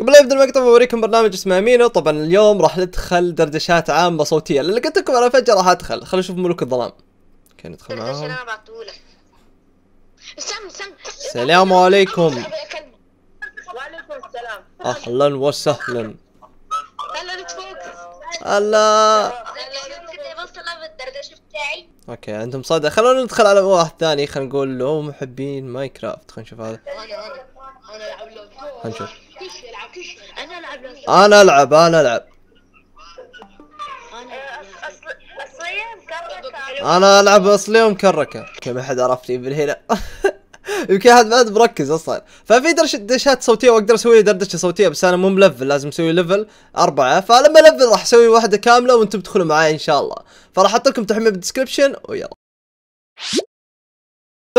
قبل لا يبدا المقطع بوريكم برنامج اسمه مينو طبعا اليوم راح ندخل دردشات عامة صوتية لان قلت لكم انا فجأة راح ادخل خلينا نشوف ملوك الظلام اوكي ندخل معاهم السلام عليكم وعليكم السلام اهلا وسهلا هلا هلا اوكي عندهم صدى خلونا ندخل على واحد ثاني خلينا نقول له محبين ماينكرافت خلينا نشوف هذا خلينا نشوف انا العب انا العب انا العب انا العب اصلي ومكركه كم احد عرفني من هنا يمكن احد ما عاد مركز اصلا ففي درش دشات صوتيه واقدر اسوي لي دردشه صوتيه بس انا مو ملفل لازم اسوي ليفل اربعه فلما لفل راح اسوي واحده كامله وانتم تدخلوا معي ان شاء الله فراح احط لكم تحميل بالدسكربشن ويلا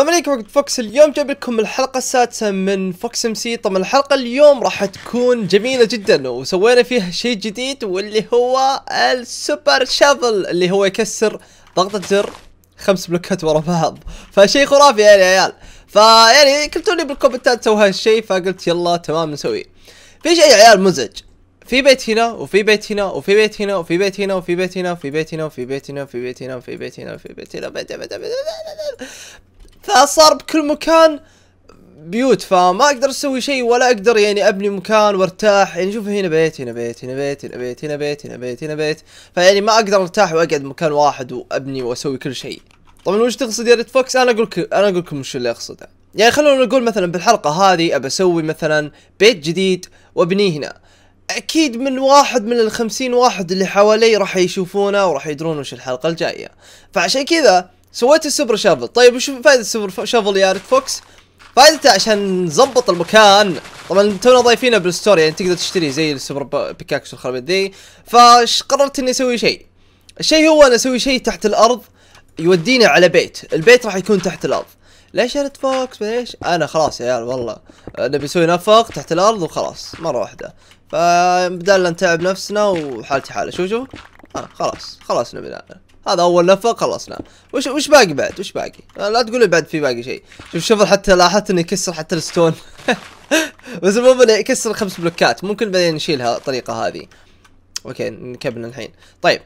السلام عليكم وقت فوكس اليوم جايب لكم الحلقة السادسة من فوكس ام سي طبعا الحلقة اليوم راح تكون جميلة جدا وسوينا فيها شيء جديد واللي هو السوبر شافل اللي هو يكسر ضغطة زر خمس بلوكات ورا بعض فشيء خرافي يعني يا عيال فيعني كتبتوا لي بالكومنتات سووا هالشيء فقلت يلا تمام نسويه في شيء يا عيال مزعج في بيت هنا وفي بيت هنا وفي بيت هنا وفي بيت هنا وفي بيت هنا وفي بيت هنا وفي بيت هنا وفي بيت هنا وفي بيت هنا وفي بيت هنا فصار بكل مكان بيوت فما اقدر اسوي شيء ولا اقدر يعني ابني مكان وارتاح يعني شوف هنا بيت هنا بيت هنا بيت هنا بيت هنا بيت هنا بيت هنا بيت فيعني ما اقدر ارتاح واقعد مكان واحد وابني واسوي كل شيء طبعا وش تقصد يا ريد فوكس انا اقول انا اقول لكم وش اللي اقصده يعني خلونا نقول مثلا بالحلقه هذه ابى اسوي مثلا بيت جديد وابنيه هنا اكيد من واحد من الخمسين واحد اللي حوالي راح يشوفونه وراح يدرون وش الحلقه الجايه فعشان كذا سويت السوبر شافل طيب وش فائده السوبر شافل يا ريد فوكس فائدته عشان نظبط المكان طبعا تونا ضايفينه بالستور يعني تقدر تشتري زي السوبر بيكاكس والخرابيط ذي قررت اني اسوي شيء الشيء هو انا اسوي شيء تحت الارض يوديني على بيت البيت راح يكون تحت الارض ليش يا ريد فوكس ليش انا خلاص يا عيال والله نبي نسوي نفق تحت الارض وخلاص مره واحده فبدال لا نتعب نفسنا وحالتي حاله شو شو آه خلاص خلاص نبي نعمل هذا اول لفه خلصنا نعم. وش وش باقي بعد وش باقي آه، لا تقول بعد في باقي شيء شوف شوف حتى لاحظت انه يكسر حتى الستون بس المهم انه يكسر خمس بلوكات ممكن بعدين نشيلها الطريقه هذه اوكي نكبنا الحين طيب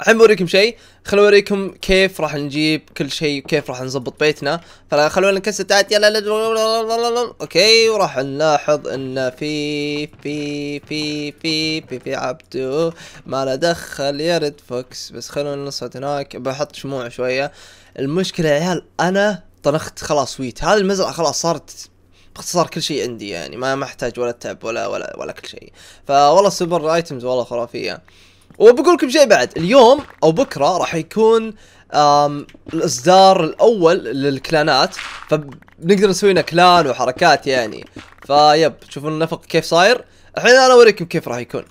الحين بوريكم شيء خلوا اوريكم كيف راح نجيب كل شيء وكيف راح نظبط بيتنا فخلونا نكسر تحت يلا اوكي وراح نلاحظ ان في في في في في في عبدو ما له دخل يا ريد فوكس بس خلونا نصعد هناك بحط شموع شويه المشكله يا عيال انا طنخت خلاص ويت هذه المزرعه خلاص صارت باختصار كل شيء عندي يعني ما محتاج ولا تعب ولا ولا ولا كل شيء فوالله سوبر ايتمز والله خرافيه وبقول لكم شيء بعد اليوم او بكره راح يكون الاصدار الاول للكلانات فبنقدر نسوي لنا كلان وحركات يعني فيب شوفوا النفق كيف صاير الحين انا اوريكم كيف راح يكون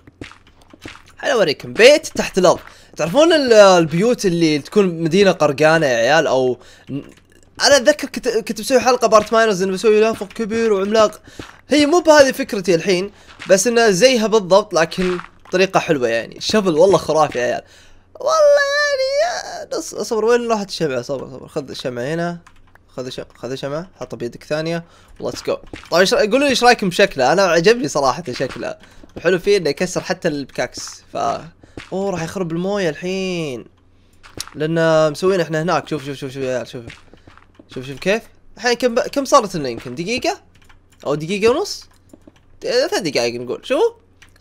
انا اوريكم بيت تحت الارض تعرفون البيوت اللي تكون مدينه قرقانه يا عيال او انا اتذكر كنت كنت مسوي حلقه بارت ماينرز اني بسوي نفق كبير وعملاق هي مو بهذه فكرتي الحين بس انها زيها بالضبط لكن بطريقه حلوه يعني الشفل والله خرافي يا عيال والله يعني اصبر وين راحت الشمعه صبر صبر خذ الشمعه هنا خذ شمعة خذ شمعة حطها بيدك ثانية ليتس جو طيب ايش قولوا لي ايش رايكم بشكله انا عجبني صراحة شكله الحلو فيه انه يكسر حتى البكاكس ف اوه راح يخرب الموية الحين لان مسوين احنا هناك شوف شوف شوف شوف يا عيال شوف شوف شوف كيف الحين كم كم صارت لنا يمكن دقيقة او دقيقة ونص ثلاث دقائق نقول شوفوا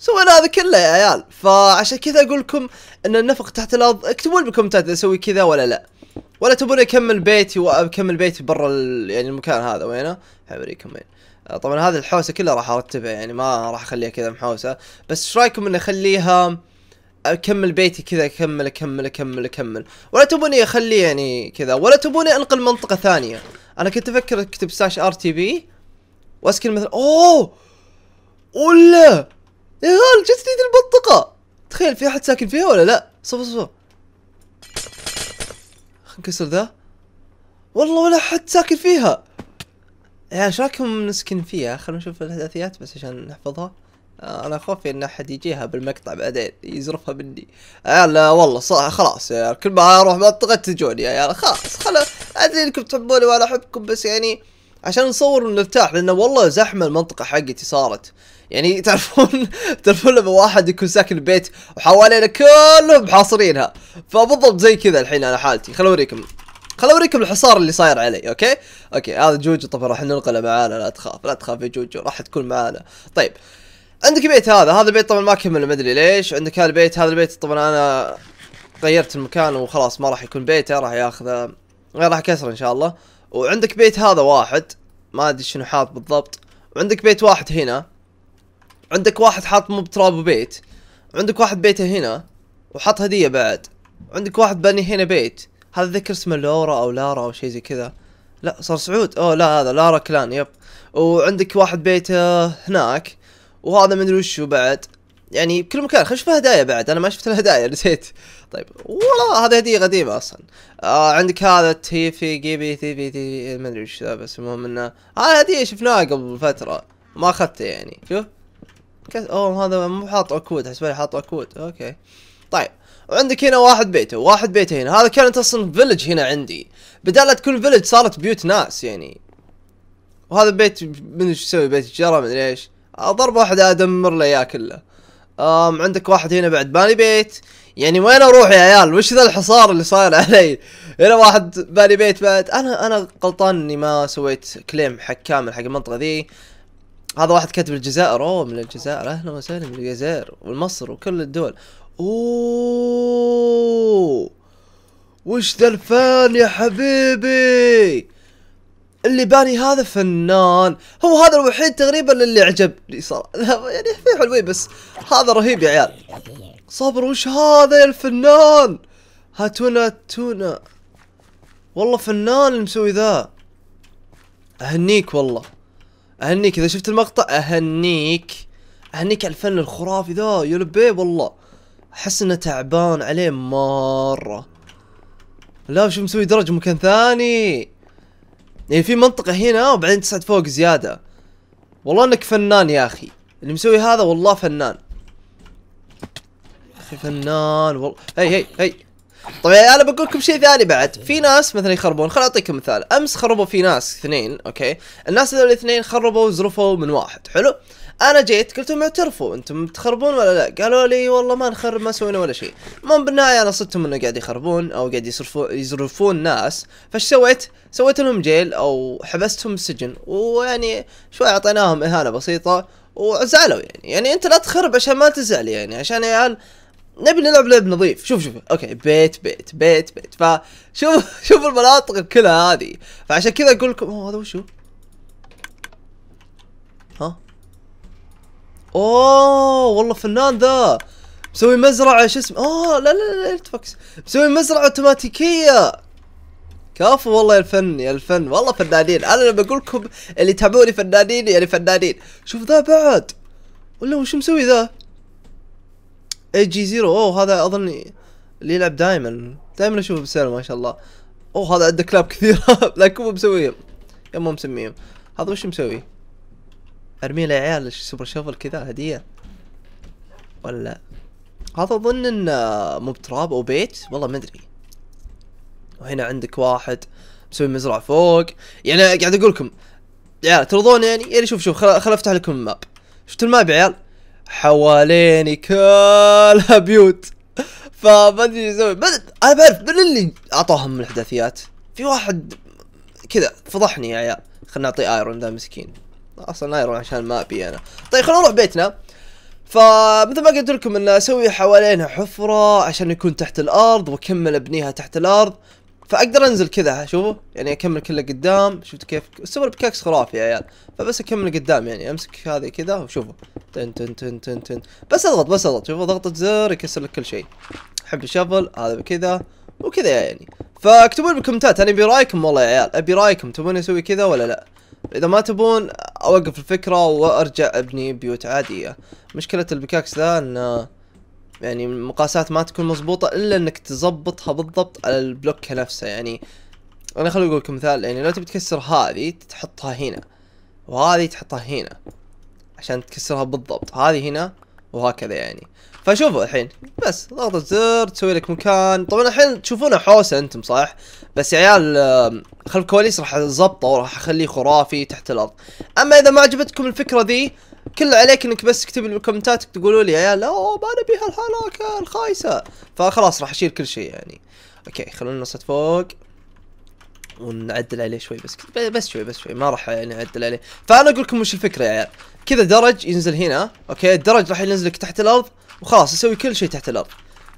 سوينا هذا كله يا عيال فعشان كذا اقول لكم ان النفق تحت الارض اكتبوا لي بالكومنتات اذا اسوي كذا ولا لا ولا تبوني اكمل بيتي واكمل بيتي برا يعني المكان هذا وينه حوريكم وين آه، طبعا هذه الحوسه كلها راح ارتبها يعني ما راح اخليها كذا محوسه بس ايش رايكم اني اخليها اكمل بيتي كذا اكمل اكمل اكمل اكمل ولا تبوني اخليه يعني كذا ولا تبوني انقل منطقه ثانيه انا كنت افكر اكتب ساش ار تي بي واسكن مثلا اوه ولا يا إيه، غال جتني ذي المنطقة تخيل في أحد ساكن فيها ولا لا صفر صفر انكسر ذا والله ولا أحد ساكن فيها يعني ايش رايكم نسكن فيها خلنا نشوف الأحداثيات بس عشان نحفظها آه، انا خوفي ان احد يجيها بالمقطع بعدين يزرفها مني آه، لا والله صح خلاص يا كل ما اروح منطقه تجوني يا خلاص خلاص ادري انكم تحبوني وانا احبكم بس يعني عشان نصور ونرتاح لانه والله زحمه المنطقه حقتي صارت يعني تعرفون تعرفون لما واحد يكون ساكن البيت وحوالينا كلهم حاصرينها فبالضبط زي كذا الحين انا حالتي خليني اوريكم خليني اوريكم الحصار اللي صاير علي اوكي اوكي هذا جوجو طبعا راح ننقله معانا لا تخاف لا تخاف يا جوجو راح تكون معانا طيب عندك بيت هذا هذا البيت طبعا ما كمل ما ادري ليش عندك هذا البيت هذا البيت طبعا انا غيرت المكان وخلاص ما راح يكون بيته راح ياخذه راح كسر ان شاء الله وعندك بيت هذا واحد ما ادري شنو حاط بالضبط وعندك بيت واحد هنا عندك واحد حاط مو بتراب وبيت عندك واحد بيته هنا وحط هديه بعد عندك واحد بني هنا بيت هذا ذكر اسمه لورا او لارا او شيء زي كذا لا صار سعود اوه لا هذا لارا كلان يب وعندك واحد بيته هناك وهذا مدري وشو بعد يعني بكل مكان خلينا نشوف هدايا بعد انا ما شفت الهدايا نسيت طيب والله هذه هديه قديمه اصلا آه عندك هذا تيفي جيبي تيفي تيفي ما ادري وش ذا بس المهم انه هذه هديه شفناها قبل فتره ما اخذته يعني شوف كس... اوه هذا مو حاط اكود حسب لي حاط اكود اوكي طيب وعندك هنا واحد بيته واحد بيته هنا هذا كانت اصلا فيلج هنا عندي بدال لا تكون فيلج صارت بيوت ناس يعني وهذا بيت من ايش يسوي بيت الشجره مدري ايش اضرب واحد ادمر له اياه كله أم عندك واحد هنا بعد باني بيت يعني وين اروح يا عيال وش ذا الحصار اللي صاير علي هنا واحد باني بيت بعد انا انا غلطان اني ما سويت كليم حق كامل حق المنطقه ذي هذا واحد كاتب الجزائر اوه من الجزائر اهلا وسهلا من الجزائر والمصر وكل الدول اوه وش ذا الفان يا حبيبي اللي باني هذا فنان هو هذا الوحيد تقريبا اللي عجبني صراحه يعني في حلوين بس هذا رهيب يا عيال صبر وش هذا يا الفنان هاتونا تونا والله فنان اللي مسوي ذا اهنيك والله اهنيك اذا شفت المقطع اهنيك اهنيك على الفن الخرافي ذا يا لبيب والله احس انه تعبان عليه مره لا شو مسوي درج مكان ثاني يعني في منطقة هنا وبعدين تصعد فوق زيادة والله انك فنان يا اخي اللي مسوي هذا والله فنان اخي فنان والله هي هي هي طبعا يعني انا بقول لكم شيء ثاني بعد في ناس مثلا يخربون خل اعطيكم مثال امس خربوا في ناس اثنين اوكي الناس هذول الاثنين خربوا وزرفوا من واحد حلو انا جيت قلت لهم اعترفوا انتم تخربون ولا لا قالوا لي والله ما نخرب ما سوينا ولا شيء المهم بالنهايه انا صدتهم انه قاعد يخربون او قاعد يصرفون يزرفون ناس فايش سويت سويت لهم جيل او حبستهم السجن ويعني شوي اعطيناهم اهانه بسيطه وزعلوا يعني يعني انت لا تخرب عشان ما تزعل يعني عشان يا عيال نبي نلعب لعب نظيف شوف شوف اوكي بيت بيت بيت بيت فشوف شوف المناطق كلها هذه فعشان كذا اقول لكم هذا وشو اوه والله فنان ذا مسوي مزرعه شو اسمه اوه لا لا لا فوكس مسوي مزرعه اوتوماتيكيه كفو والله يا الفن يا الفن والله فنانين انا لما اقول لكم اللي تابعوني فنانين يعني فنانين شوف ذا بعد ولا وش مسوي ذا اي جي زيرو اوه هذا اظني اللي يلعب دائما دائما اشوفه بالسير ما شاء الله اوه هذا عنده كلاب كثيرة لكن هو مسويهم يما مسميهم هذا وش مسوي ارمي له يا عيال سوبر شوفل كذا هديه ولا هذا اظن انه مو بتراب او بيت والله ما ادري وهنا عندك واحد مسوي مزرعه فوق يعني قاعد اقول لكم يا ترضون يعني يعني شوف شوف خل, خل افتح لكم الماب شفتوا الماب يا عيال حواليني كلها بيوت فما ادري ايش اسوي انا بعرف من اللي اعطاهم الاحداثيات في واحد كذا فضحني يا عيال خلنا نعطي ايرون ذا مسكين اصلا لا يروح عشان ما ابي انا طيب خلونا نروح بيتنا فمثل ما قلت لكم ان اسوي حوالينها حفره عشان يكون تحت الارض واكمل ابنيها تحت الارض فاقدر انزل كذا شوفوا يعني اكمل كله قدام شفتوا كيف السوبر بكاكس خرافي يا عيال فبس اكمل قدام يعني امسك هذه كذا وشوفوا تن تن تن تن تن بس اضغط بس اضغط شوفوا ضغطة زر يكسر لك كل شيء احب الشفل هذا بكذا وكذا يعني فاكتبوا لي بالكومنتات انا ابي رايكم والله يا عيال ابي رايكم تبون اسوي كذا ولا لا اذا ما تبون اوقف الفكرة وارجع ابني بيوت عادية مشكلة البكاكس ذا ان يعني المقاسات ما تكون مضبوطة الا انك تزبطها بالضبط على البلوك نفسه يعني انا خليني اقول لكم مثال يعني لو تبي تكسر هذه تحطها هنا وهذه تحطها هنا عشان تكسرها بالضبط هذه هنا وهكذا يعني فشوفوا الحين بس ضغطة زر تسوي لك مكان طبعا الحين تشوفونه حوسه انتم صح بس يا عيال خلف الكواليس راح اظبطه وراح اخليه خرافي تحت الارض اما اذا ما عجبتكم الفكره ذي كل عليك انك بس تكتب لي بالكومنتات تقولوا لي يا عيال اوه ما نبي هالحركه الخايسه فخلاص راح اشيل كل شيء يعني اوكي خلونا نصعد فوق ونعدل عليه شوي بس بس شوي بس شوي ما راح يعني اعدل عليه فانا اقول لكم وش الفكره يا عيال كذا درج ينزل هنا اوكي الدرج راح ينزلك تحت الارض وخلاص اسوي كل شيء تحت الارض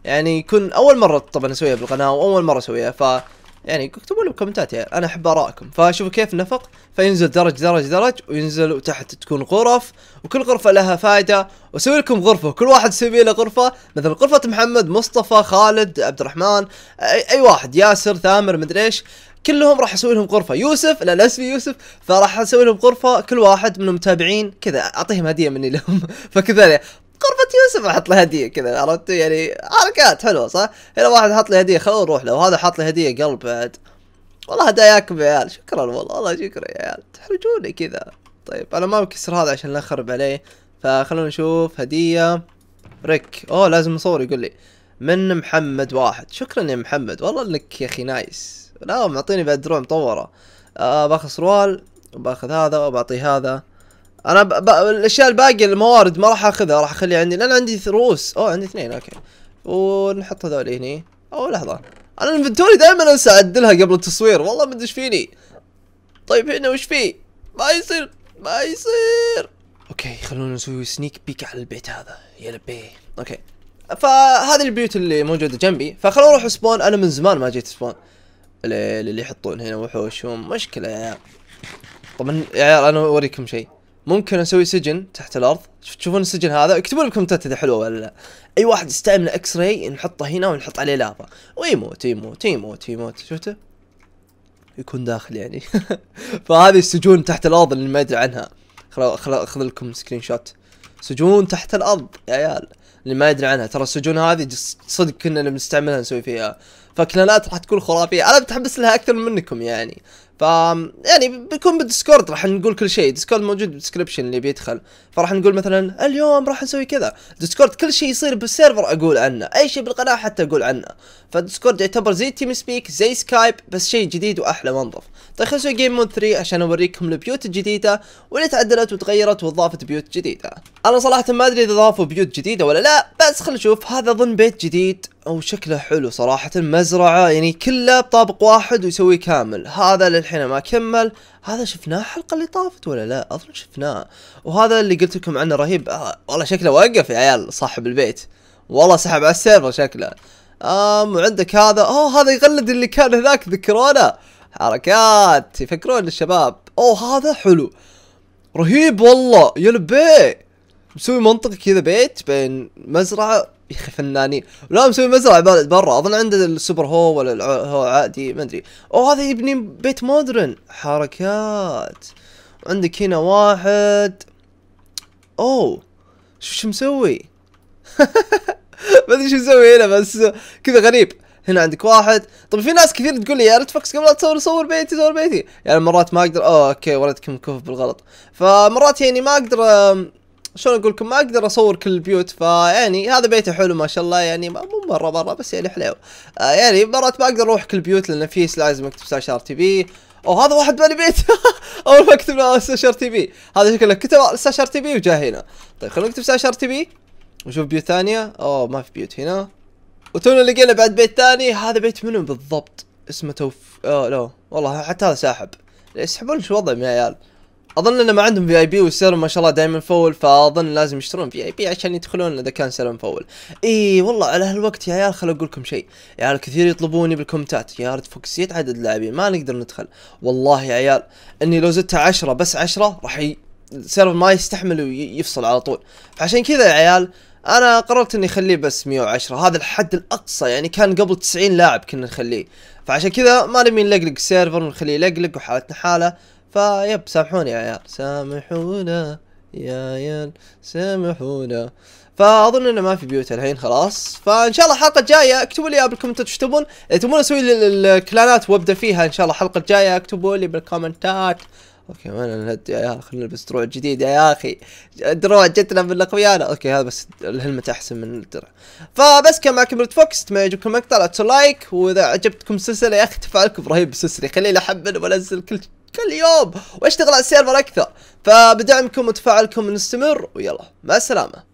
يعني يكون اول مره طبعا اسويها بالقناه واول مره اسويها ف يعني اكتبوا لي بالكومنتات يعني انا احب ارائكم فشوفوا كيف نفق فينزل درج درج درج وينزل وتحت تكون غرف وكل غرفه لها فائده واسوي لكم غرفه كل واحد يسوي له غرفه مثلا غرفه محمد مصطفى خالد عبد الرحمن اي, أي واحد ياسر ثامر مدري ايش كلهم راح اسوي لهم غرفه يوسف لا اسمي يوسف فراح اسوي لهم غرفه كل واحد من المتابعين كذا اعطيهم هديه مني لهم فكذا يعني. قربة يوسف احط له هديه كذا عرفت يعني حركات حلوه صح؟ هنا واحد حط لي هديه خلونا نروح له وهذا حط لي هديه قلب بعد والله هداياكم يا عيال شكرا والله والله شكرا يا عيال تحرجوني كذا طيب انا ما بكسر هذا عشان لا اخرب عليه فخلونا نشوف هديه ريك اوه لازم نصور يقول لي من محمد واحد شكرا يا محمد والله انك يا اخي نايس لا معطيني بعد دروع مطوره آه باخذ سروال وباخذ هذا وبعطيه هذا انا ب... ب... الاشياء الباقيه الموارد ما راح اخذها راح اخليها عندي لان عندي رؤوس اوه عندي اثنين اوكي ونحط هذول هني او لحظه انا الانفنتوري دائما انسى اعدلها قبل التصوير والله ما ادري ايش فيني طيب هنا وش في ما يصير ما يصير اوكي خلونا نسوي سنيك بيك على البيت هذا يا لبي اوكي فهذه البيوت اللي موجوده جنبي فخلونا نروح سبون انا من زمان ما جيت سبون اللي يحطون هنا وحوشهم مشكله يا عيال طبعا يا عيال انا اوريكم شيء ممكن اسوي سجن تحت الارض تشوفون السجن هذا اكتبوا لكم بالكومنتات اذا حلوه ولا لا اي واحد يستعمل اكس راي نحطه هنا ونحط عليه لافا ويموت يموت يموت يموت شفته يكون داخل يعني فهذه السجون تحت الارض اللي ما يدري عنها اخذ لكم سكرين شوت سجون تحت الارض يا عيال اللي ما يدري عنها ترى السجون هذه صدق كنا بنستعملها نسوي فيها فكلانات راح تكون خرافيه انا بتحبس لها اكثر منكم يعني ف يعني بيكون بالديسكورد راح نقول كل شيء ديسكورد موجود بالديسكربشن اللي بيدخل فراح نقول مثلا اليوم راح نسوي كذا ديسكورد كل شيء يصير بالسيرفر اقول عنه اي شيء بالقناه حتى اقول عنه فالديسكورد يعتبر زي تيم سبيك زي سكايب بس شيء جديد واحلى وانظف طيب خلينا نسوي جيم مود 3 عشان اوريكم البيوت الجديده واللي تعدلت وتغيرت واضافت بيوت جديده انا صراحه ما ادري اذا ضافوا بيوت جديده ولا لا بس خلينا نشوف هذا ظن بيت جديد او شكله حلو صراحة مزرعة يعني كله بطابق واحد ويسوي كامل هذا للحين ما كمل هذا شفناه الحلقة اللي طافت ولا لا اظن شفناه وهذا اللي قلت لكم عنه رهيب آه والله شكله وقف يا عيال صاحب البيت والله سحب على السيرفر شكله آم وعندك هذا اوه هذا يقلد اللي كان هناك ذكرونا حركات يفكرون الشباب اوه هذا حلو رهيب والله يا لبيه مسوي منطقة كذا بيت بين مزرعة يا اخي فنانين ولا مسوي مزرعه برا اظن عنده السوبر هو ولا هو عادي ما ادري او هذا يبني بيت مودرن حركات عندك هنا واحد اوه شو شو مسوي ما ادري شو مسوي هنا بس كذا غريب هنا عندك واحد طيب في ناس كثير تقول لي يا ريت فوكس قبل لا تصور صور بيتي صور بيتي يعني مرات ما اقدر اوه اوكي ولدك مكوف بالغلط فمرات يعني ما اقدر شلون اقول لكم ما اقدر اصور كل البيوت فيعني هذا بيته حلو ما شاء الله يعني مو مره مره بس يعني حلو آه يعني مرات ما اقدر اروح كل البيوت لان في لازم اكتب سلاش ار تي بي او هذا واحد مالي بيت اول ما اكتب سلاش ار تي بي هذا شكله كتب سلاش ار تي بي وجا هنا طيب خلينا نكتب سلاش ار تي بي ونشوف بيوت ثانيه اوه ما في بيوت هنا وتونا لقينا بعد بيت ثاني هذا بيت منو بالضبط اسمه توف اه لا والله حتى هذا ساحب يسحبون شو وضعهم يا عيال اظن انه ما عندهم في اي بي والسيرم ما شاء الله دائما فول فاظن لازم يشترون في اي بي عشان يدخلون اذا كان سيرم فول اي والله على هالوقت يا عيال خل اقول لكم شيء يا عيال كثير يطلبوني بالكومنتات يا ريت فوكسيت عدد اللاعبين ما نقدر ندخل والله يا عيال اني لو زدت 10 بس 10 راح ي... السيرفر ما يستحمل ويفصل على طول فعشان كذا يا عيال انا قررت اني اخليه بس 110 هذا الحد الاقصى يعني كان قبل 90 لاعب كنا نخليه فعشان كذا ما نبي نلقلق السيرفر ونخليه يلقلق وحالتنا حاله فيب سامحوني يا عيال سامحونا يا عيال سامحونا فاظن انه ما في بيوت الحين خلاص فان شاء الله الحلقه الجايه اكتبوا لي بالكومنتات ايش تبون تبون اسوي الكلانات وابدا فيها ان شاء الله الحلقه الجايه اكتبوا لي بالكومنتات اوكي وين الهد يا عيال خلينا نلبس دروع جديده يا اخي دروع جتنا من الاقويانا اوكي هذا بس الهلمة احسن من الدرع فبس كان معكم ريد فوكس اتمنى يعجبكم المقطع لا تسوي لايك واذا عجبتكم السلسله يا اخي تفاعلكم رهيب بالسلسله خليني احمل وانزل كل شيء كل يوم واشتغل على السيرفر اكثر فبدعمكم وتفاعلكم نستمر ويلا مع السلامه